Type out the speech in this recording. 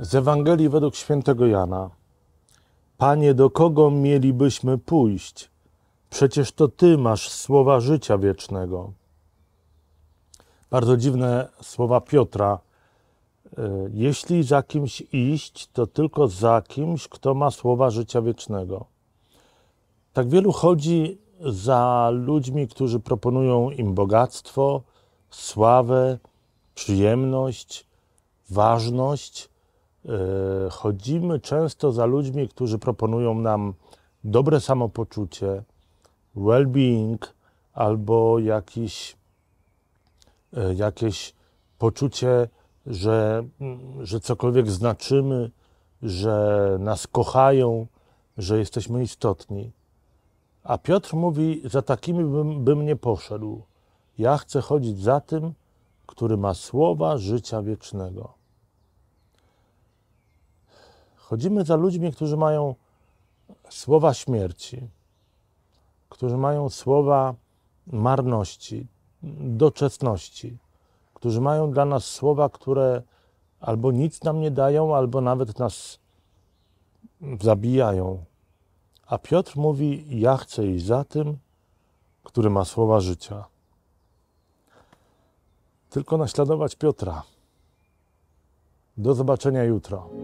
Z Ewangelii według świętego Jana. Panie, do kogo mielibyśmy pójść? Przecież to Ty masz słowa życia wiecznego. Bardzo dziwne słowa Piotra. E, jeśli za kimś iść, to tylko za kimś, kto ma słowa życia wiecznego. Tak wielu chodzi za ludźmi, którzy proponują im bogactwo, sławę, przyjemność, ważność – E, chodzimy często za ludźmi, którzy proponują nam dobre samopoczucie, well-being albo jakiś, e, jakieś poczucie, że, że cokolwiek znaczymy, że nas kochają, że jesteśmy istotni. A Piotr mówi: Za takimi bym, bym nie poszedł. Ja chcę chodzić za tym, który ma słowa życia wiecznego. Chodzimy za ludźmi, którzy mają słowa śmierci, którzy mają słowa marności, doczesności, którzy mają dla nas słowa, które albo nic nam nie dają, albo nawet nas zabijają. A Piotr mówi: Ja chcę iść za tym, który ma słowa życia. Tylko naśladować Piotra. Do zobaczenia jutro.